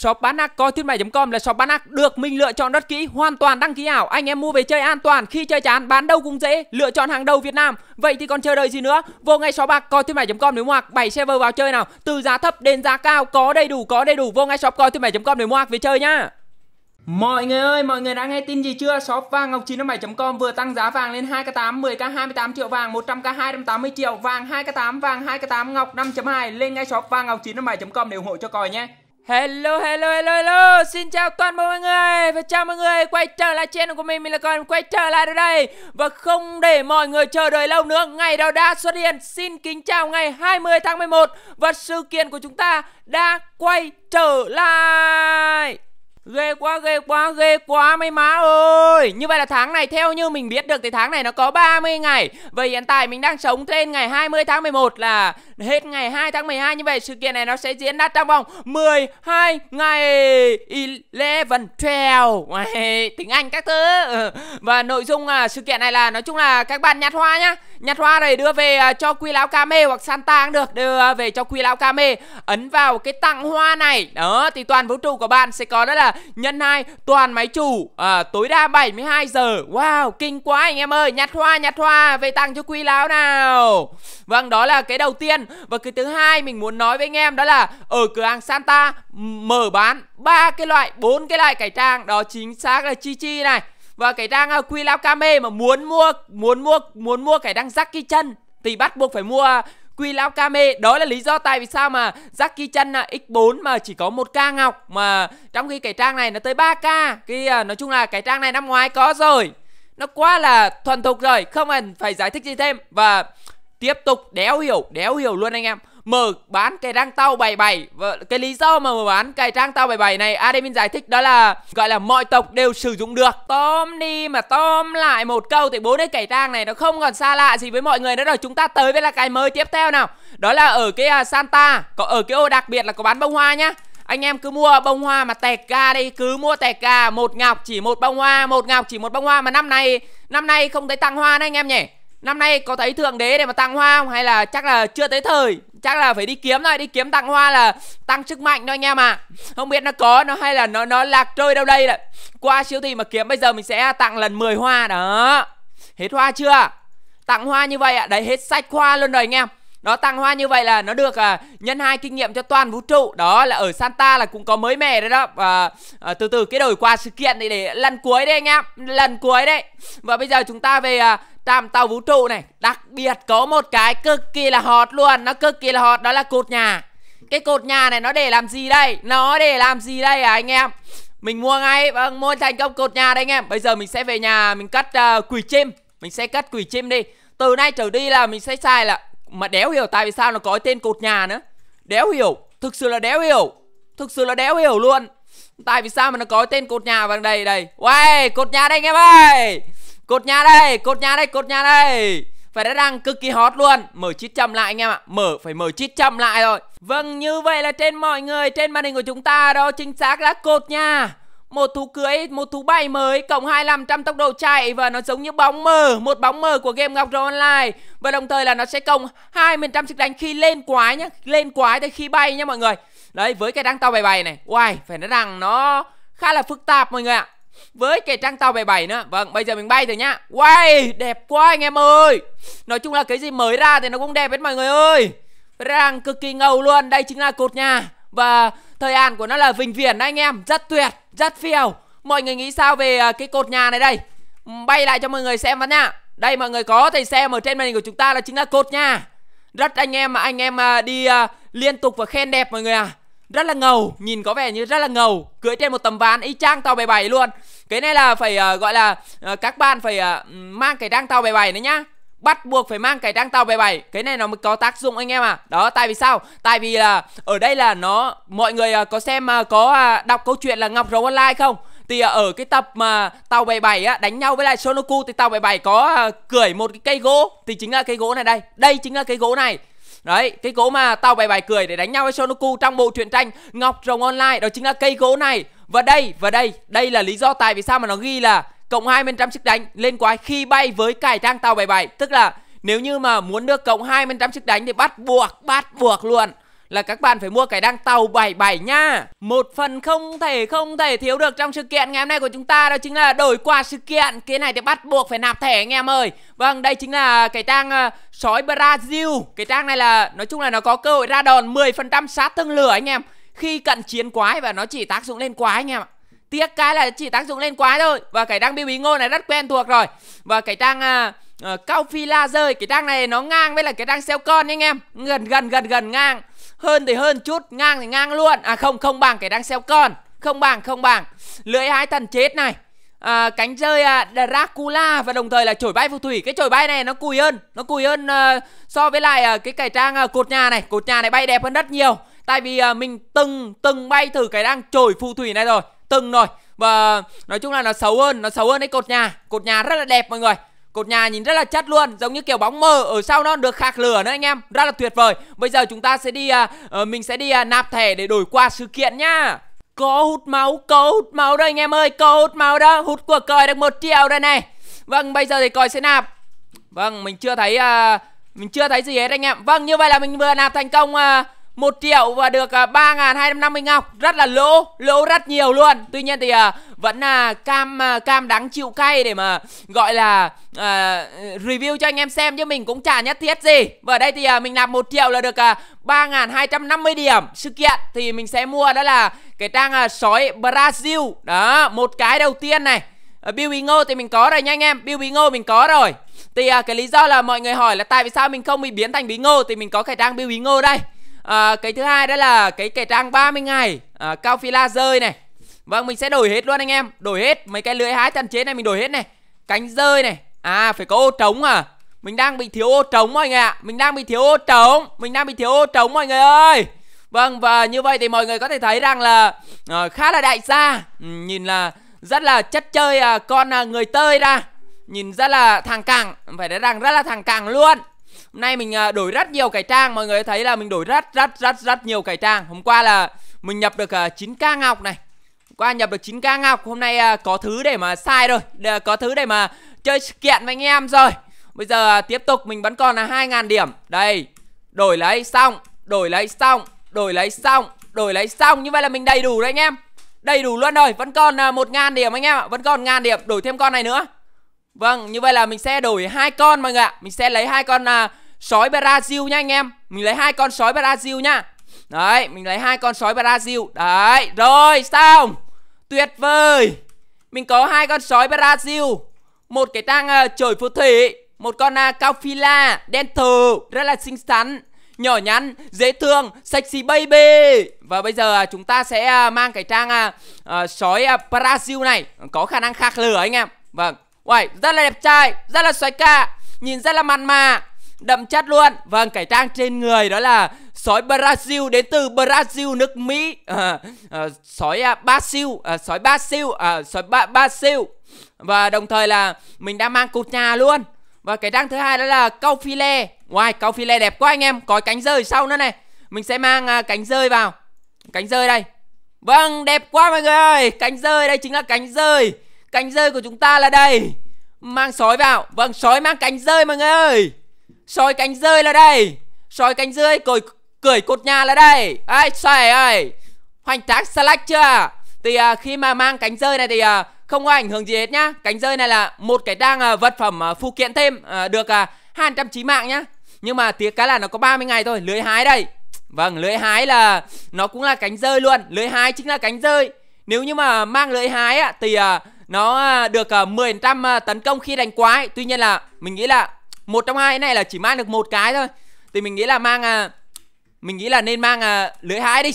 Shop bán ác coi thuyết mày.com là shop bán ác được mình lựa chọn rất kỹ, hoàn toàn đăng ký ảo. Anh em mua về chơi an toàn, khi chơi chán bán đâu cũng dễ, lựa chọn hàng đầu Việt Nam. Vậy thì còn chờ đợi gì nữa? Vô ngay shop bạc coi thuyết mày.com để mua hàng, 7 server vào chơi nào. Từ giá thấp đến giá cao có đầy đủ có đầy đủ. Vô ngay shop coi thuyết mày.com để mua hàng về chơi nhá. Mọi người ơi, mọi người đã nghe tin gì chưa? Shop vàng ngọc 957.com vừa tăng giá vàng lên 2k8, 10k 28 triệu vàng, 100k 280 triệu vàng, 2k8 vàng, 2k8 ngọc 5.2 lên ngay shop vàng ngọc 957.com để ủng hộ cho còi nhé. Hello, hello, hello, hello, xin chào toàn bộ mọi người Và chào mọi người quay trở lại channel của mình Mình là con quay trở lại đây Và không để mọi người chờ đợi lâu nữa Ngày đó đã xuất hiện Xin kính chào ngày 20 tháng 11 Và sự kiện của chúng ta đã quay trở lại Ghê quá, ghê quá, ghê quá mấy má ơi Như vậy là tháng này theo như mình biết được thì tháng này nó có 30 ngày Vậy hiện tại mình đang sống trên ngày 20 tháng 11 là hết ngày 2 tháng 12 Như vậy sự kiện này nó sẽ diễn ra trong vòng 12 ngày 11 12 Tiếng Anh các thứ ừ. Và nội dung à, sự kiện này là nói chung là các bạn nhặt hoa nhá Nhặt hoa này đưa về à, cho Quy Lão Kame hoặc Santa cũng được Đưa về cho Quy Lão Kame Ấn vào cái tặng hoa này Đó thì toàn vũ trụ của bạn sẽ có đó là nhân 2 toàn máy chủ à, tối đa 72 giờ wow kinh quá anh em ơi nhặt hoa nhặt hoa về tặng cho quý lão nào vâng đó là cái đầu tiên và cái thứ hai mình muốn nói với anh em đó là ở cửa hàng Santa mở bán ba cái loại bốn cái loại cải trang đó chính xác là chi chi này và cải trang à, Quy lão Kame mà muốn mua muốn mua muốn mua cải trang Jackie chân thì bắt buộc phải mua Quỳ Lao Kame Đó là lý do tại vì sao mà Jackie Chan là X4 mà chỉ có một k ngọc Mà trong khi cái trang này nó tới 3k Khi à, nói chung là cái trang này năm ngoái có rồi Nó quá là thuần thục rồi Không cần phải giải thích gì thêm Và tiếp tục đéo hiểu Đéo hiểu luôn anh em mở bán cái răng tàu 77 và cái lý do mà mở bán cái răng tàu 77 này admin giải thích đó là gọi là mọi tộc đều sử dụng được tóm đi mà tóm lại một câu thì bố đấy cải trang này nó không còn xa lạ gì với mọi người nữa rồi chúng ta tới với là cái mới tiếp theo nào đó là ở cái uh, Santa có ở cái ô đặc biệt là có bán bông hoa nhá anh em cứ mua bông hoa mà tẹt ca đi cứ mua tẹt ca một ngọc chỉ một bông hoa một ngọc chỉ một bông hoa mà năm nay năm nay không thấy tăng hoa đấy anh em nhỉ năm nay có thấy thượng đế để mà tăng hoa không hay là chắc là chưa tới thời chắc là phải đi kiếm thôi đi kiếm tặng hoa là tăng sức mạnh thôi anh em à không biết nó có nó hay là nó nó lạc trôi đâu đây lại qua siêu thị mà kiếm bây giờ mình sẽ tặng lần 10 hoa đó hết hoa chưa tặng hoa như vậy ạ à? đấy hết sạch hoa luôn rồi anh em nó tăng hoa như vậy là nó được à, nhân hai kinh nghiệm cho toàn vũ trụ đó là ở Santa là cũng có mới mẻ đấy đó và à, từ từ cái đổi qua sự kiện này để lần cuối đấy anh em lần cuối đấy và bây giờ chúng ta về à, trạm tàu vũ trụ này đặc biệt có một cái cực kỳ là hot luôn nó cực kỳ là hot đó là cột nhà cái cột nhà này nó để làm gì đây nó để làm gì đây à anh em mình mua ngay vâng mua thành công cột nhà đây anh em bây giờ mình sẽ về nhà mình cắt uh, à, quỷ chim mình sẽ cắt quỷ chim đi từ nay trở đi là mình sẽ xài là mà đéo hiểu tại vì sao nó có tên cột nhà nữa Đéo hiểu Thực sự là đéo hiểu Thực sự là đéo hiểu luôn Tại vì sao mà nó có tên cột nhà bằng đây đây Uầy cột nhà đây anh em ơi Cột nhà đây cột nhà đây cột nhà đây Phải đã đang cực kỳ hot luôn Mở chít chậm lại anh em ạ Mở phải mở chít chậm lại rồi Vâng như vậy là trên mọi người trên màn hình của chúng ta đó chính xác là cột nhà một thú cưỡi, một thú bay mới cộng 2500 tốc độ chạy và nó giống như bóng mờ, một bóng mờ của game Ngọc Rô Online. Và đồng thời là nó sẽ cộng 20% sức đánh khi lên quái nhá, lên quái tới khi bay nhá mọi người. Đấy, với cái đăng tàu 77 này, wow, phải nói rằng nó khá là phức tạp mọi người ạ. Với cái trang tàu 77 nữa Vâng bây giờ mình bay rồi nhá Wow đẹp quá anh em ơi Nói chung là cái gì mới ra thì nó cũng đẹp hết mọi người ơi Rang cực kỳ ngầu luôn Đây chính là cột nhà Và Thời hạn của nó là vĩnh viễn anh em Rất tuyệt, rất phiêu Mọi người nghĩ sao về à, cái cột nhà này đây ừ, Bay lại cho mọi người xem phát nha Đây mọi người có thể xem ở trên màn hình của chúng ta là chính là cột nhà Rất anh em mà anh em à, đi à, liên tục và khen đẹp mọi người à rất là ngầu nhìn có vẻ như rất là ngầu cưỡi trên một tấm ván y chang tàu bảy luôn cái này là phải gọi là các bạn phải ừ, mang cái trang tàu bảy nữa nhá bắt buộc phải mang cái trang tàu 77 cái này nó mới có tác dụng anh em à đó tại vì sao tại vì là ở đây là nó mọi người à, có xem à, có à, đọc câu chuyện là ngọc rồng online không thì ở cái tập mà tàu 77 á đánh nhau với lại Sonoku thì tàu 77 có cười một cái cây gỗ thì chính là cây gỗ này đây đây chính là cây gỗ này Đấy, cây gỗ mà tàu bảy bảy cười để đánh nhau với Sonoku trong bộ truyện tranh Ngọc Rồng Online đó chính là cây gỗ này. Và đây, và đây, đây là lý do tại vì sao mà nó ghi là cộng 20% sức đánh lên quái khi bay với cải trang tàu 77 tức là nếu như mà muốn được cộng 20% sức đánh thì bắt buộc bắt buộc luôn là các bạn phải mua cái đăng tàu 77 nha. Một phần không thể không thể thiếu được trong sự kiện ngày hôm nay của chúng ta đó chính là đổi quà sự kiện. Cái này thì bắt buộc phải nạp thẻ anh em ơi. Vâng, đây chính là cái trang uh, sói Brazil. Cái trang này là nói chung là nó có cơ hội ra đòn 10% sát thương lửa anh em. Khi cận chiến quái và nó chỉ tác dụng lên quái anh em ạ. Tiếc cái là chỉ tác dụng lên quái thôi Và cái trang biêu ý ngô này rất quen thuộc rồi Và cái trang... À, uh, Cao Phi La rơi Cái trang này nó ngang với là cái trang xeo con anh em Gần gần gần gần ngang Hơn thì hơn chút, ngang thì ngang luôn À không, không bằng cái trang xeo con Không bằng, không bằng Lưỡi hái thần chết này à, cánh rơi à, Dracula và đồng thời là chổi bay phù thủy cái chổi bay này nó cùi hơn nó cùi hơn à, so với lại à, cái cải trang à, cột nhà này cột nhà này bay đẹp hơn rất nhiều tại vì à, mình từng từng bay thử cái đang chổi phù thủy này rồi từng rồi và nói chung là nó xấu hơn nó xấu hơn cái cột nhà cột nhà rất là đẹp mọi người Cột nhà nhìn rất là chất luôn Giống như kiểu bóng mờ ở sau nó được khạc lửa nữa anh em Rất là tuyệt vời Bây giờ chúng ta sẽ đi uh, Mình sẽ đi uh, nạp thẻ để đổi qua sự kiện nhá Có hút máu Có hút máu đây anh em ơi Có hút máu đó Hút của còi được một triệu đây này Vâng bây giờ thì còi sẽ nạp Vâng mình chưa thấy uh, Mình chưa thấy gì hết anh em Vâng như vậy là mình vừa nạp thành công à, 1 triệu và được uh, à, 3.250 ngọc Rất là lỗ, lỗ rất nhiều luôn Tuy nhiên thì uh, vẫn là uh, cam uh, cam đáng chịu cay để mà gọi là uh, review cho anh em xem Chứ mình cũng chả nhất thiết gì Và đây thì uh, mình làm 1 triệu là được uh, 3.250 điểm Sự kiện thì mình sẽ mua đó là cái trang uh, sói Brazil Đó, một cái đầu tiên này uh, Bill Bí Ngô thì mình có rồi nha anh em Bill Bí Ngô mình có rồi Thì uh, cái lý do là mọi người hỏi là tại vì sao mình không bị biến thành Bí Ngô Thì mình có cái trang Bill Bí Ngô đây à, cái thứ hai đó là cái cái trang 30 ngày à, cao phi la rơi này vâng mình sẽ đổi hết luôn anh em đổi hết mấy cái lưỡi hái tàn chế này mình đổi hết này cánh rơi này à phải có ô trống à mình đang bị thiếu ô trống mọi người ạ mình đang bị thiếu ô trống mình đang bị thiếu ô trống mọi người ơi vâng và như vậy thì mọi người có thể thấy rằng là uh, khá là đại gia ừ, nhìn là rất là chất chơi uh, con uh, người tơi ra nhìn rất là thằng càng phải nói rằng rất là thằng càng luôn Hôm nay mình à, đổi rất nhiều cải trang Mọi người thấy là mình đổi rất rất rất rất nhiều cải trang Hôm qua là mình nhập được 9k à, ngọc này Hôm qua nhập được 9k ngọc Hôm nay à, có thứ để mà sai rồi Có thứ để mà chơi kiện với anh em rồi Bây giờ tiếp tục mình vẫn còn là 2.000 điểm Đây Đổi lấy xong Đổi lấy xong Đổi lấy xong Đổi lấy xong Như vậy là mình đầy đủ rồi anh em Đầy đủ luôn rồi Vẫn còn 1.000 điểm anh em ạ Vẫn còn 1.000 điểm Đổi thêm con này nữa Vâng, như vậy là mình sẽ đổi hai con mọi người ạ. Mình sẽ lấy hai con à, sói Brazil nha anh em. Mình lấy hai con sói Brazil nha. Đấy, mình lấy hai con sói Brazil. Đấy, rồi xong. Tuyệt vời. Mình có hai con sói Brazil, một cái tang à, trời phù thủy, một con à, cao phi đen thù, rất là xinh xắn, nhỏ nhắn, dễ thương, sexy baby. Và bây giờ à, chúng ta sẽ à, mang cái trang à, à, sói à, Brazil này có khả năng khạc lửa anh em. Vâng. Uầy, rất là đẹp trai, rất là xoáy ca Nhìn rất là mặn mà Đậm chất luôn Vâng, cải trang trên người đó là Sói Brazil đến từ Brazil nước Mỹ à, à, Sói à, Basil à, Sói Brazil, à, Sói ba, Brazil Và đồng thời là Mình đã mang cột nhà luôn Và cái trang thứ hai đó là cau phi lê Uầy, cau phi lê đẹp quá anh em Có cánh rơi sau nữa này Mình sẽ mang à, cánh rơi vào Cánh rơi đây Vâng, đẹp quá mọi người ơi Cánh rơi đây chính là cánh rơi Cánh rơi của chúng ta là đây Mang sói vào Vâng sói mang cánh rơi mọi người ơi Sói cánh rơi là đây Sói cánh rơi cởi, cởi cột nhà là đây Ai xoài ơi Hoành tráng select chưa Thì à, khi mà mang cánh rơi này thì à, không có ảnh hưởng gì hết nhá Cánh rơi này là một cái đang à, vật phẩm à, phụ kiện thêm à, Được à, 209 mạng nhá Nhưng mà tiếc cái là nó có 30 ngày thôi Lưới hái đây Vâng lưới hái là nó cũng là cánh rơi luôn Lưới hái chính là cánh rơi Nếu như mà mang lưới hái á, thì à, nó à, được 10% à, à, tấn công khi đánh quái tuy nhiên là mình nghĩ là một trong hai này là chỉ mang được một cái thôi thì mình nghĩ là mang mình nghĩ là nên mang lưới hái đi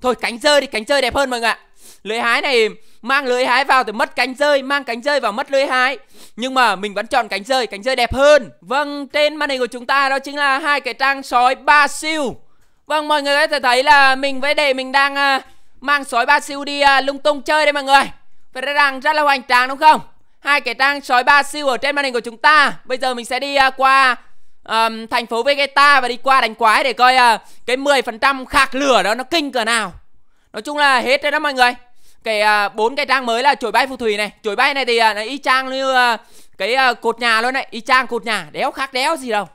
thôi cánh rơi thì cánh rơi đẹp hơn mọi người ạ lưới hái này mang lưới hái vào thì mất cánh rơi mang cánh rơi vào mất lưới hái nhưng mà mình vẫn chọn cánh rơi cánh rơi đẹp hơn vâng trên màn hình của chúng ta đó chính là hai cái trang sói ba siêu vâng mọi người có thể thấy là mình với đề mình đang uh, mang sói ba siêu đi uh, lung tung chơi đây mọi người phải ra rằng rất là hoành tráng đúng không? Hai cái trang sói ba siêu ở trên màn hình của chúng ta. Bây giờ mình sẽ đi uh, qua um, thành phố Vegeta và đi qua đánh quái để coi uh, cái 10% khạc lửa đó nó kinh cỡ nào. Nói chung là hết rồi đó mọi người. Cái à, bốn uh, cái trang mới là chổi bay phù thủy này, chổi bay này thì uh, nó y chang như uh, cái uh, cột nhà luôn này, y chang cột nhà, đéo khác đéo gì đâu.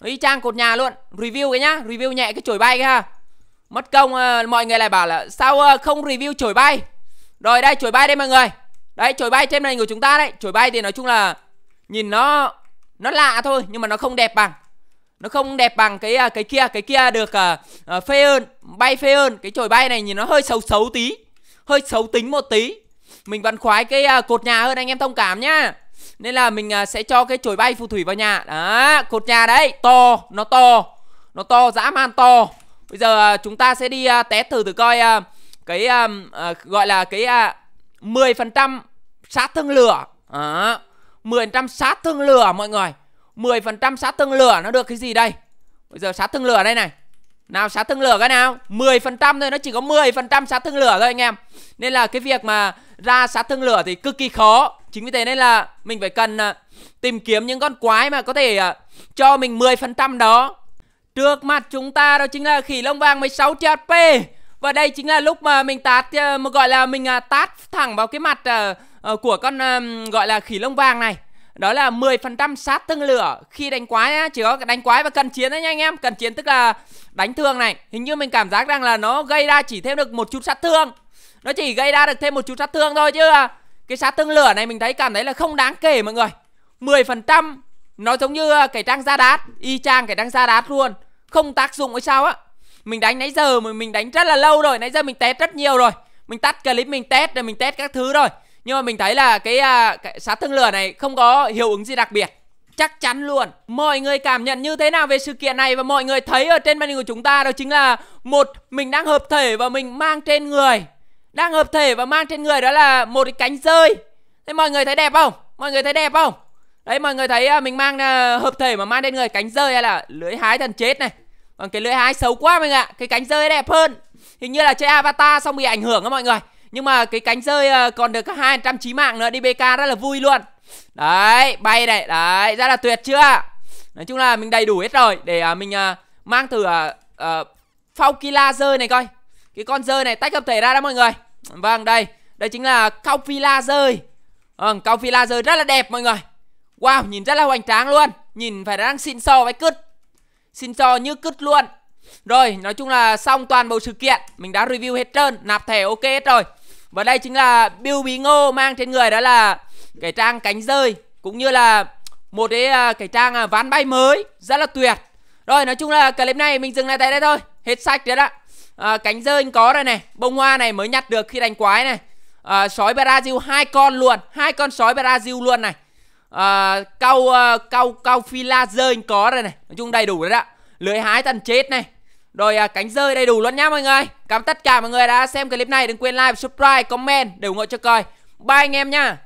Nó y chang cột nhà luôn. Review cái nhá, review nhẹ cái chổi bay cái ha. Mất công uh, mọi người lại bảo là sao uh, không review chổi bay. Rồi đây chổi bay đây mọi người Đấy chổi bay trên này của chúng ta đấy Chổi bay thì nói chung là Nhìn nó Nó lạ thôi Nhưng mà nó không đẹp bằng Nó không đẹp bằng cái à, cái kia Cái kia được uh, phê hơn Bay phê hơn Cái chổi bay này nhìn nó hơi xấu xấu tí Hơi xấu tính một tí Mình vẫn khoái cái uh, cột nhà hơn anh em thông cảm nhá Nên là mình uh, sẽ cho cái chổi bay phù thủy vào nhà Đó Cột nhà đấy To Nó to Nó to dã man to Bây giờ uh, chúng ta sẽ đi uh, test thử thử coi uh, cái um, uh, gọi là cái uh, 10% sát thương lửa à, 10% sát thương lửa mọi người 10% sát thương lửa nó được cái gì đây Bây giờ sát thương lửa đây này Nào sát thương lửa cái nào 10% thôi nó chỉ có 10% sát thương lửa thôi anh em Nên là cái việc mà ra sát thương lửa thì cực kỳ khó Chính vì thế nên là mình phải cần uh, tìm kiếm những con quái mà có thể uh, cho mình 10% đó Trước mặt chúng ta đó chính là khỉ lông vàng 16 THP và đây chính là lúc mà mình tát ờ, mà gọi là mình à, tát thẳng vào cái mặt ờ, ờ, của con gọi là khỉ lông vàng này đó là 10% sát thương lửa khi đánh quái nhá, chỉ có đánh quái và cần chiến đấy nha anh em, cần chiến tức là đánh thương này. Hình như mình cảm giác rằng là nó gây ra chỉ thêm được một chút sát thương. Nó chỉ gây ra được thêm một chút sát thương thôi chứ à, cái sát thương lửa này mình thấy cảm thấy là không đáng kể mọi người. 10% nó giống như à, cái trang da đát, y chang cái trang da đát luôn, không tác dụng hay sao á. Mình đánh nãy giờ mình mình đánh rất là lâu rồi Nãy giờ mình test rất nhiều rồi Mình tắt clip mình test rồi mình test các thứ rồi Nhưng mà mình thấy là cái, à, cái sát thương lửa này không có hiệu ứng gì đặc biệt chắc chắn luôn mọi người cảm nhận như thế nào về sự kiện này và mọi người thấy ở trên màn hình của chúng ta đó chính là một mình đang hợp thể và mình mang trên người đang hợp thể và mang trên người đó là một cái cánh rơi thế mọi người thấy đẹp không mọi người thấy đẹp không đấy mọi người thấy à, mình mang à, hợp thể mà mang trên người cánh rơi hay là lưới hái thần chết này còn cái lưỡi hái xấu quá mọi người ạ Cái cánh rơi đẹp hơn Hình như là chơi avatar xong bị ảnh hưởng đó mọi người Nhưng mà cái cánh rơi ờ, còn được chí mạng nữa Đi BK rất là vui luôn Đấy bay này Đấy rất là tuyệt chưa Nói chung là mình đầy đủ hết rồi Để ờ, mình ờ, mang thử uh, Faukila rơi này coi Cái con rơi này tách hợp thể ra đó mọi người Vâng đây Đây chính là Kaufila rơi Vâng Kaufila rơi rất là đẹp mọi người Wow nhìn rất là hoành tráng luôn Nhìn phải đang xịn sò so với cứt Xin cho như cứt luôn Rồi nói chung là xong toàn bộ sự kiện Mình đã review hết trơn Nạp thẻ ok hết rồi Và đây chính là Bill Bí Ngô mang trên người đó là Cái trang cánh rơi Cũng như là một cái, à, cái trang à, ván bay mới Rất là tuyệt Rồi nói chung là clip này mình dừng lại tại đây thôi Hết sạch rồi đó à, Cánh rơi có rồi này Bông hoa này mới nhặt được khi đánh quái này à, Sói Brazil hai con luôn hai con sói Brazil luôn này à, câu uh, câu câu phi la rơi có rồi này nói chung đầy đủ rồi ạ lưới hái thần chết này rồi à, cánh rơi đầy đủ luôn nhá mọi người cảm tất cả mọi người đã xem clip này đừng quên like subscribe comment để ủng hộ cho coi bye anh em nha